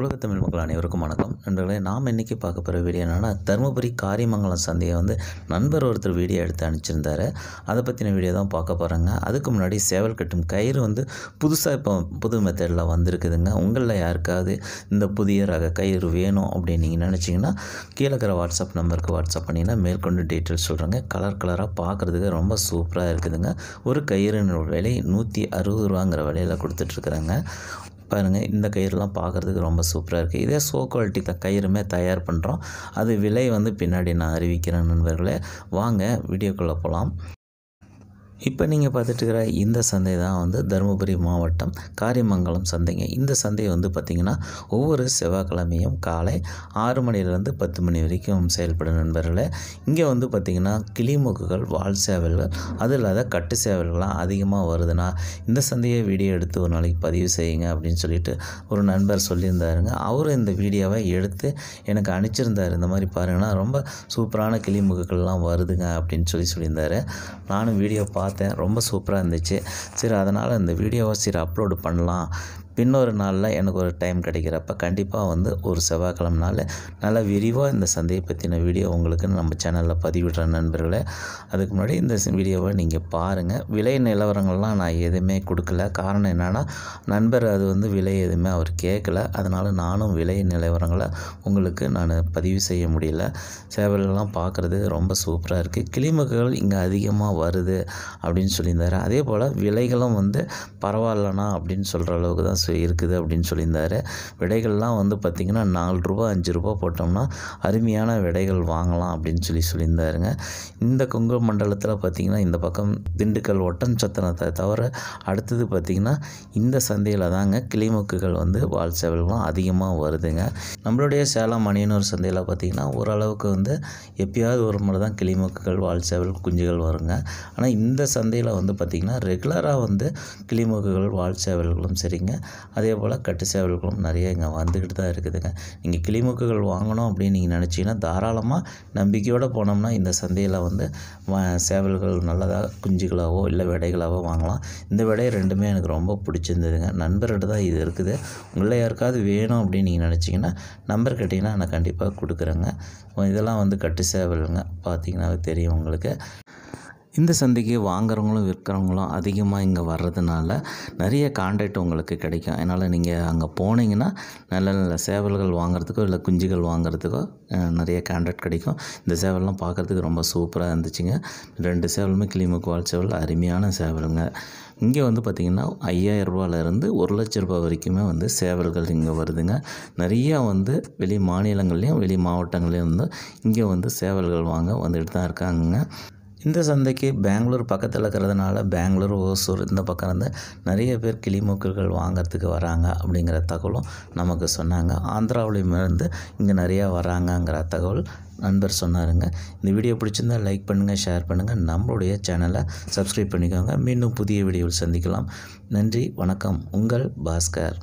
உலகத்தமிழ் மக்கள் அனைவருக்கும் வணக்கம் நண்பர்களே நாம் இன்றைக்கி பார்க்க போகிற வீடியோ என்னென்னா தருமபுரி காரியமங்கலம் சந்தையை வந்து நண்பர் ஒருத்தர் வீடியோ எடுத்து அனுப்பிச்சிருந்தார் அதை பற்றின வீடியோ தான் பார்க்க போகிறாங்க அதுக்கு முன்னாடி சேவல் கட்டும் கயிறு வந்து புதுசாக இப்போ புது மெத்தடில் வந்திருக்குதுங்க உங்களில் யாருக்காவது இந்த புதிய ரக கயிறு வேணும் அப்படின்னு நீங்கள் நினச்சிங்கன்னா கீழே இருக்கிற வாட்ஸ்அப் நம்பருக்கு வாட்ஸ்அப் பண்ணிங்கன்னா மேற்கொண்டு டீட்டெயில்ஸ் சொல்கிறாங்க கலர் கலராக பார்க்குறதுக்கு ரொம்ப சூப்பராக இருக்குதுங்க ஒரு கயிறுன்னு விலை நூற்றி அறுபது ரூபாங்கிற விலையில் கொடுத்துட்ருக்குறாங்க பாருங்கள் இந்த கயிறுலாம் பார்க்குறதுக்கு ரொம்ப சூப்பராக இருக்குது இதே சோ குவாலிட்டி த கயிறுமே தயார் பண்ணுறோம் அது விலை வந்து பின்னாடி நான் அறிவிக்கிறேன் நண்பர்களே வாங்க வீடியோக்குள்ளே போகலாம் இப்போ நீங்கள் இருக்கிற இந்த சந்தை தான் வந்து தருமபுரி மாவட்டம் காரியமங்கலம் சந்தைங்க இந்த சந்தை வந்து பார்த்திங்கன்னா ஒவ்வொரு செவ்வாய்க்கிழமையும் காலை ஆறு மணிலேருந்து பத்து மணி வரைக்கும் செயல்படும் நண்பர்களே இங்கே வந்து பார்த்திங்கன்னா கிளிமுக்குகள் வால் சேவல்கள் அது இல்லாத கட்டு சேவல்கள்லாம் அதிகமாக வருதுன்னா இந்த சந்தையை வீடியோ எடுத்து ஒரு நாளைக்கு பதிவு செய்யுங்க அப்படின்னு சொல்லிட்டு ஒரு நண்பர் சொல்லியிருந்தாருங்க அவரும் இந்த வீடியோவை எடுத்து எனக்கு அனுப்பிச்சிருந்தார் இந்த மாதிரி பாருங்கன்னா ரொம்ப சூப்பரான கிளிமுகுகள்லாம் வருதுங்க அப்படின்னு சொல்லி சொல்லியிருந்தார் நானும் வீடியோ பார்த்து பார்த்தேன் ரொம்ப சூப்பராக இருந்துச்சு சரி அதனால் இந்த வீடியோவை சரி அப்லோடு பண்ணலாம் பின்னொரு நாளில் எனக்கு ஒரு டைம் கிடைக்கிறப்ப கண்டிப்பாக வந்து ஒரு செவ்வாய்க்கிழமை நாள் நல்லா விரிவாக இந்த சந்தையை பற்றின வீடியோ உங்களுக்கு நம்ம சேனலில் பதிவிடுற நண்பர்களே அதுக்கு முன்னாடி இந்த வீடியோவை நீங்கள் பாருங்கள் விலை நிலவரங்கள்லாம் நான் எதுவுமே கொடுக்கல காரணம் என்னென்னா நண்பர் அது வந்து விலை எதுவுமே அவர் கேட்கல அதனால் நானும் விலை நிலவரங்களை உங்களுக்கு நான் பதிவு செய்ய முடியல சேவல்கள்லாம் பார்க்குறது ரொம்ப சூப்பராக இருக்குது கிளிமக்குகள் இங்கே அதிகமாக வருது அப்படின்னு சொல்லியிருந்தார் அதே போல் விலைகளும் வந்து பரவாயில்லனா அப்படின்னு சொல்கிற அளவுக்கு தான் இருக்குது அப்படின்னு சொல்லியிருந்தார் விடைகள்லாம் வந்து பார்த்திங்கன்னா நாலு ரூபா அஞ்சு ரூபா போட்டோம்னா அருமையான விடைகள் வாங்கலாம் அப்படின்னு சொல்லி சொல்லியிருந்தாருங்க இந்த கொங்கு மண்டலத்தில் பார்த்திங்கன்னா இந்த பக்கம் திண்டுக்கல் ஒட்டன் சத்தனத்தை தவிர அடுத்தது பார்த்திங்கன்னா இந்த சந்தையில் தாங்க கிளிமொக்குகள் வந்து வால் சேவல்கள்லாம் அதிகமாக வருதுங்க நம்மளுடைய சேலம் மணியனூர் சந்தையில் பார்த்திங்கன்னா ஓரளவுக்கு வந்து எப்பயாவது ஒரு முறை தான் கிளிமுக்குகள் வால் சேவல் குஞ்சுகள் வருங்க ஆனால் இந்த சந்தையில் வந்து பார்த்திங்கன்னா ரெகுலராக வந்து கிளிமுக்குகள் வால் சேவல்களும் சரிங்க அதே போல் கட்டு சேவல்களும் நிறைய இங்கே வந்துக்கிட்டு தான் இருக்குதுங்க நீங்கள் கிளிமுக்குகள் வாங்கணும் அப்படின்னு நீங்கள் நினச்சிங்கன்னா தாராளமாக நம்பிக்கையோடு போனோம்னா இந்த சந்தையில் வந்து சேவல்கள் நல்லதாக குஞ்சுகளாகவோ இல்லை விடைகளாகவோ வாங்கலாம் இந்த விடை ரெண்டுமே எனக்கு ரொம்ப பிடிச்சிருந்ததுங்க நண்பர்கிட்ட தான் இது இருக்குது உங்களை யாருக்காவது வேணும் அப்படின்னு நீங்கள் நினச்சிங்கன்னா நம்பர் கேட்டிங்கன்னா நான் கண்டிப்பாக கொடுக்குறேங்க இதெல்லாம் வந்து கட்டு சேவல்ங்க பார்த்தீங்கன்னா தெரியும் உங்களுக்கு இந்த சந்தைக்கு வாங்குறவங்களும் விற்கிறவங்களும் அதிகமாக இங்கே வர்றதுனால நிறைய கான்ட்ராக்ட் உங்களுக்கு கிடைக்கும் அதனால் நீங்கள் அங்கே போனீங்கன்னா நல்ல நல்ல சேவல்கள் வாங்குறதுக்கோ இல்லை குஞ்சுகள் வாங்குறதுக்கோ நிறைய கான்ட்ராக்ட் கிடைக்கும் இந்த சேவல்லாம் பார்க்குறதுக்கு ரொம்ப சூப்பராக இருந்துச்சுங்க ரெண்டு சேவலுமே கிளிமுக்கு வால் சேவல் அருமையான சேவலுங்க இங்கே வந்து பார்த்திங்கன்னா ஐயாயிரம் ரூபாயிலேருந்து ஒரு லட்ச ரூபா வரைக்குமே வந்து சேவல்கள் இங்கே வருதுங்க நிறையா வந்து வெளி மாநிலங்கள்லேயும் வெளி மாவட்டங்கள்லேயும் வந்து இங்கே வந்து சேவல்கள் வாங்க வந்துட்டு தான் இருக்காங்கங்க இந்த சந்தைக்கு பெங்களூர் பக்கத்தில் இருக்கிறதுனால பெங்களூர் ஓசூர் இந்த பக்கம் இருந்து நிறைய பேர் கிளிமூக்குகள் வாங்கிறதுக்கு வராங்க அப்படிங்கிற தகவலும் நமக்கு சொன்னாங்க ஆந்திராவிலேருந்து இருந்து இங்கே நிறையா வராங்கங்கிற தகவல் நண்பர் சொன்னாருங்க இந்த வீடியோ பிடிச்சிருந்தால் லைக் பண்ணுங்கள் ஷேர் பண்ணுங்கள் நம்மளுடைய சேனலை சப்ஸ்கிரைப் பண்ணிக்கோங்க மீண்டும் புதிய வீடியோவில் சந்திக்கலாம் நன்றி வணக்கம் உங்கள் பாஸ்கர்